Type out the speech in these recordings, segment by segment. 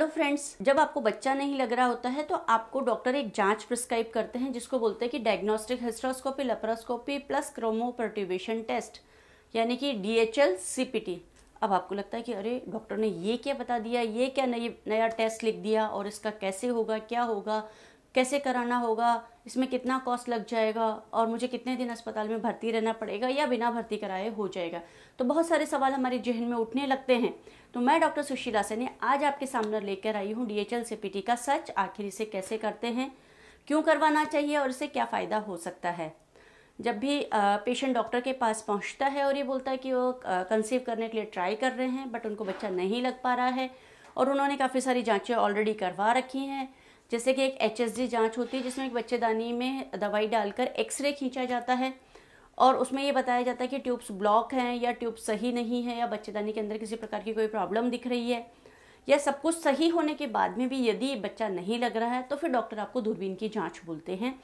hello friends जब आपको बच्चा नहीं लग रहा होता है तो आपको डॉक्टर एक जांच प्रिस्क्राइब करते हैं जिसको बोलते हैं कि diagnostic hysteroscopy laparoscopy plus chromopertubation test यानी कि D H L C P T अब आपको लगता है कि अरे डॉक्टर ने ये क्या बता दिया ये क्या नई नया टेस्ट लिख दिया और इसका कैसे होगा क्या होगा कैसे कराना होगा इसमें कितना कॉस्ट लग जाएगा और मुझे कितने दिन अस्पताल में भर्ती रहना पड़ेगा या बिना भर्ती कराए हो जाएगा तो बहुत सारे सवाल हमारे जहन में उठने लगते हैं तो मैं डॉक्टर सुशीला सैनी आज आपके सामने लेकर आई हूँ डी एच एल सी का सच आखिर इसे कैसे करते हैं क्यों करवाना चाहिए और इसे क्या फ़ायदा हो सकता है जब भी पेशेंट डॉक्टर के पास पहुंचता है और ये बोलता है कि वो कंसीव करने के लिए ट्राई कर रहे हैं बट उनको बच्चा नहीं लग पा रहा है और उन्होंने काफ़ी सारी जांचें ऑलरेडी करवा रखी हैं जैसे कि एक एच एस डी जाँच होती है जिसमें एक बच्चेदानी में दवाई डालकर एक्सरे खींचा जाता है और उसमें ये बताया जाता है कि ट्यूब्स ब्लॉक हैं या ट्यूब सही नहीं है या बच्चेदानी के अंदर किसी प्रकार की कोई प्रॉब्लम दिख रही है या सब कुछ सही होने के बाद में भी यदि बच्चा नहीं लग रहा है तो फिर डॉक्टर आपको दूरबीन की जाँच बोलते हैं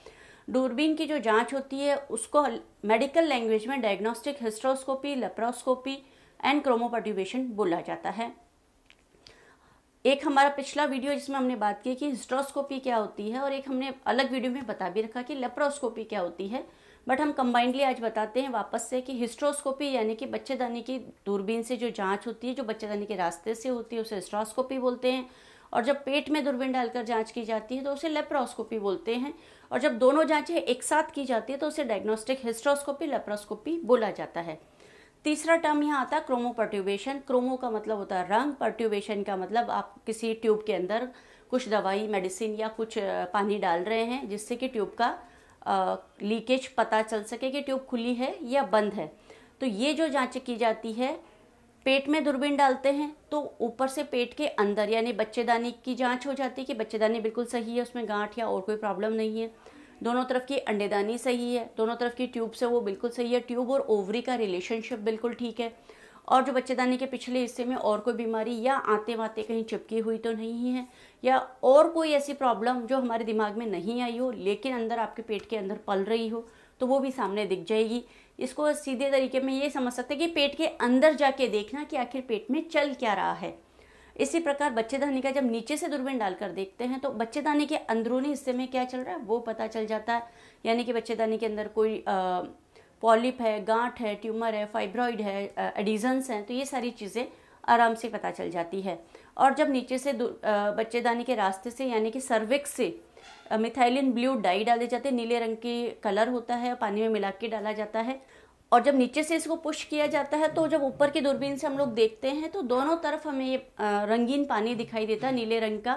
दूरबीन की जो जांच होती है उसको मेडिकल लैंग्वेज में diagnostic hysteroscopy laparoscopy and chromopertubation बोला जाता है एक हमारा पिछला वीडियो जिसमें हमने बात की कि हिस्ट्रोस्कोपी क्या होती है और एक हमने अलग वीडियो में बता भी रखा कि लेप्रोस्कोपी क्या होती है बट हम कंबाइंडली आज बताते हैं वापस से कि हिस्ट्रोस्कोपी यानी कि बच्चेदानी की दूरबीन से जो जांच होती है जो बच्चेदानी के रास्ते से होती है उसे हिस्ट्रोस्कोपी बोलते हैं और जब पेट में दूरबीन डालकर जांच की जाती है तो उसे लेप्रोस्कोपी बोलते हैं और जब दोनों जांचें एक साथ की जाती है तो उसे डायग्नोस्टिक हिस्ट्रोस्कोपी लेप्रोस्कोपी बोला जाता है तीसरा टर्म यहाँ आता है क्रोमो पर्ट्यूबेशन क्रोमो का मतलब होता है रंग पर्ट्यूबेशन का मतलब आप किसी ट्यूब के अंदर कुछ दवाई मेडिसिन या कुछ पानी डाल रहे हैं जिससे कि ट्यूब का लीकेज पता चल सके कि ट्यूब खुली है या बंद है तो ये जो जाँच की जाती है पेट में दूरबीन डालते हैं तो ऊपर से पेट के अंदर यानी बच्चेदानी की जांच हो जाती है कि बच्चेदानी बिल्कुल सही है उसमें गांठ या और कोई प्रॉब्लम नहीं है दोनों तरफ की अंडेदानी सही है दोनों तरफ की ट्यूब से वो बिल्कुल सही है ट्यूब और ओवरी का रिलेशनशिप बिल्कुल ठीक है और जो बच्चेदानी के पिछले हिस्से में और कोई बीमारी या आते वाते कहीं चिपकी हुई तो नहीं है या और कोई ऐसी प्रॉब्लम जो हमारे दिमाग में नहीं आई हो लेकिन अंदर आपके पेट के अंदर पल रही हो तो वो भी सामने दिख जाएगी इसको सीधे तरीके में ये समझ सकते हैं कि पेट के अंदर जाके देखना कि आखिर पेट में चल क्या रहा है इसी प्रकार बच्चेदानी का जब नीचे से दूरबीन डालकर देखते हैं तो बच्चेदानी के अंदरूनी हिस्से में क्या चल रहा है वो पता चल जाता है यानी कि बच्चेदानी के अंदर कोई पॉलिप है गांठ है ट्यूमर है फाइब्रॉइड है एडिजन्स हैं तो ये सारी चीज़ें आराम से पता चल जाती है और जब नीचे से बच्चेदानी के रास्ते से यानी कि सर्विक्स से मिथाइलिन ब्लू डाई डाले जाते हैं नीले रंग की कलर होता है पानी में मिला के डाला जाता है और जब नीचे से इसको पुश किया जाता है तो जब ऊपर की दूरबीन से हम लोग देखते हैं तो दोनों तरफ हमें ये रंगीन पानी दिखाई देता है नीले रंग का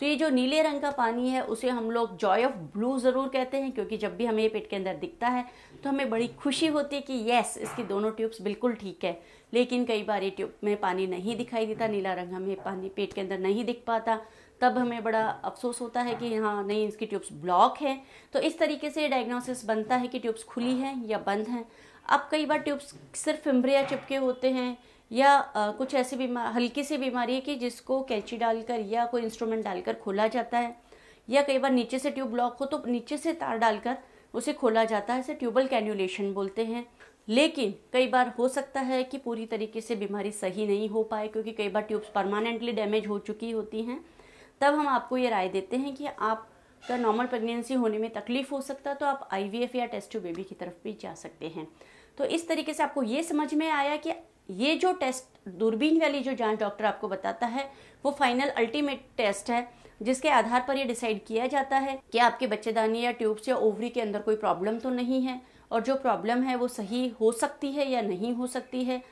तो ये जो नीले रंग का पानी है उसे हम लोग जॉय ऑफ ब्लू ज़रूर कहते हैं क्योंकि जब भी हमें ये पेट के अंदर दिखता है तो हमें बड़ी खुशी होती है कि येस इसकी दोनों ट्यूब्स बिल्कुल ठीक है लेकिन कई बार ये ट्यूब में पानी नहीं दिखाई देता नीला रंग हमें पानी पेट के अंदर नहीं दिख पाता तब हमें बड़ा अफसोस होता है कि हाँ नहीं इसकी ट्यूब्स ब्लॉक हैं तो इस तरीके से डायग्नोसिस बनता है कि ट्यूब्स खुली हैं या बंद हैं अब कई बार ट्यूब्स सिर्फ फिम्ब्रिया चिपके होते हैं या आ, कुछ ऐसी बीमार हल्की सी बीमारी है कि जिसको कैंची डालकर या कोई इंस्ट्रूमेंट डालकर खोला जाता है या कई बार नीचे से ट्यूब ब्लॉक हो तो नीचे से तार डालकर उसे खोला जाता है इसे ट्यूबल कैन्यूलेशन बोलते हैं लेकिन कई बार हो सकता है कि पूरी तरीके से बीमारी सही नहीं हो पाए क्योंकि कई बार ट्यूब्स परमानेंटली डैमेज हो चुकी होती हैं तब हम आपको ये राय देते हैं कि आप का नॉर्मल प्रेगनेंसी होने में तकलीफ हो सकता है तो आप आई या टेस्ट टू बेबी की तरफ भी जा सकते हैं तो इस तरीके से आपको ये समझ में आया कि ये जो टेस्ट दूरबीन वाली जो जांच डॉक्टर आपको बताता है वो फाइनल अल्टीमेट टेस्ट है जिसके आधार पर ये डिसाइड किया जाता है कि आपके बच्चेदानी या ट्यूब्स या ओवरी के अंदर कोई प्रॉब्लम तो नहीं है और जो प्रॉब्लम है वो सही हो सकती है या नहीं हो सकती है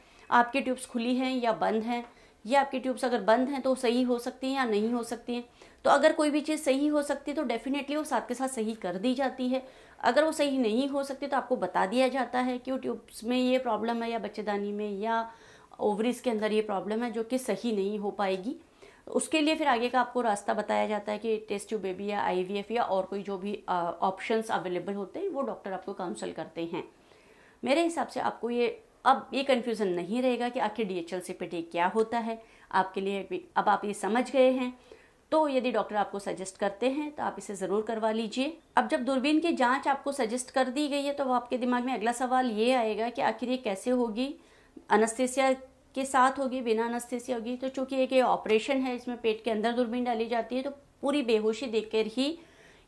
आपकी ट्यूब्स खुली हैं या बंद हैं ये आपके ट्यूब्स अगर बंद हैं तो सही हो सकती हैं या नहीं हो सकती हैं तो अगर कोई भी चीज़ सही हो सकती है तो डेफिनेटली वो साथ के साथ सही कर दी जाती है अगर वो सही नहीं हो सकती तो आपको बता दिया जाता है कि वो ट्यूब्स में ये प्रॉब्लम है या बच्चेदानी में या ओवरीज के अंदर ये प्रॉब्लम है जो कि सही नहीं हो पाएगी उसके लिए फिर आगे का आपको रास्ता बताया जाता है कि टेस्ट ट्यूब बेबी या आई या और कोई जो भी ऑप्शंस अवेलेबल होते हैं वो डॉक्टर आपको काउंसल करते हैं मेरे हिसाब से आपको ये अब ये कन्फ्यूज़न नहीं रहेगा कि आखिर D H L C P क्या होता है आपके लिए अब आप ये समझ गए हैं तो यदि डॉक्टर आपको सजेस्ट करते हैं तो आप इसे ज़रूर करवा लीजिए अब जब दूरबीन की जांच आपको सजेस्ट कर दी गई है तो वो आपके दिमाग में अगला सवाल ये आएगा कि आखिर ये कैसे होगी अनस्थेसिया के साथ होगी बिना अनस्थेसिया होगी तो चूँकि एक ये ऑपरेशन है इसमें पेट के अंदर दूरबीन डाली जाती है तो पूरी बेहोशी देकर ही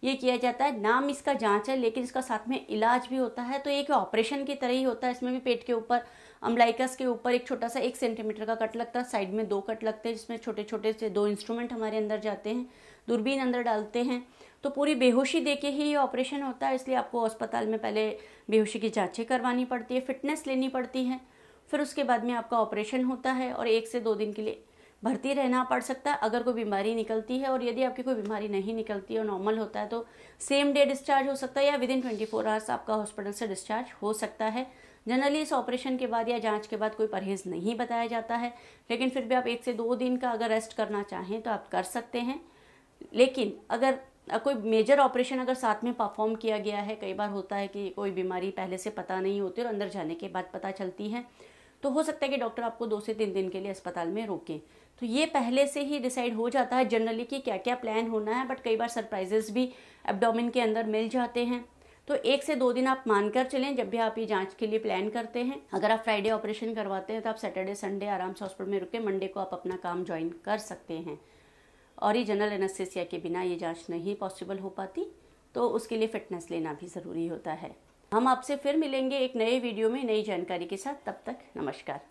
ये किया जाता है नाम इसका जाँच है लेकिन इसका साथ में इलाज भी होता है तो एक ऑपरेशन की तरह ही होता है इसमें भी पेट के ऊपर अम्बलाइकस के ऊपर एक छोटा सा एक सेंटीमीटर का कट लगता है साइड में दो कट लगते हैं जिसमें छोटे छोटे से दो इंस्ट्रूमेंट हमारे अंदर जाते हैं दूरबीन अंदर डालते हैं तो पूरी बेहोशी दे के ही ये ऑपरेशन होता है इसलिए आपको अस्पताल में पहले बेहोशी की जाँचें करवानी पड़ती है फिटनेस लेनी पड़ती है फिर उसके बाद में आपका ऑपरेशन होता है और एक से दो दिन के लिए भर्ती रहना पड़ सकता है अगर कोई बीमारी निकलती है और यदि आपकी कोई बीमारी नहीं निकलती और नॉर्मल होता है तो सेम डे डिस्चार्ज हो सकता है या within twenty four hours आपका हॉस्पिटल से डिस्चार्ज हो सकता है जनरली इस ऑपरेशन के बाद या जांच के बाद कोई परहेज़ नहीं बताया जाता है लेकिन फिर भी आप एक से दो दिन का अगर रेस्ट करना चाहें तो आप कर सकते हैं लेकिन अगर कोई मेजर ऑपरेशन अगर साथ में परफॉर्म किया गया है कई बार होता है कि कोई बीमारी पहले से पता नहीं होती और अंदर जाने के बाद पता चलती है तो हो सकता है कि डॉक्टर आपको दो से तीन दिन के लिए अस्पताल में रोकें तो ये पहले से ही डिसाइड हो जाता है जनरली कि क्या क्या प्लान होना है बट कई बार सरप्राइजेस भी एबडोमिन के अंदर मिल जाते हैं तो एक से दो दिन आप मानकर चलें जब भी आप ये जांच के लिए प्लान करते हैं अगर आप फ्राइडे ऑपरेशन करवाते हैं तो आप सैटरडे संडे आराम से हॉस्पिटल में रुके मंडे को आप अपना काम ज्वाइन कर सकते हैं और ये जनरल एनेस्थेसिया के बिना ये जांच नहीं पॉसिबल हो पाती तो उसके लिए फिटनेस लेना भी ज़रूरी होता है हम आपसे फिर मिलेंगे एक नए वीडियो में नई जानकारी के साथ तब तक नमस्कार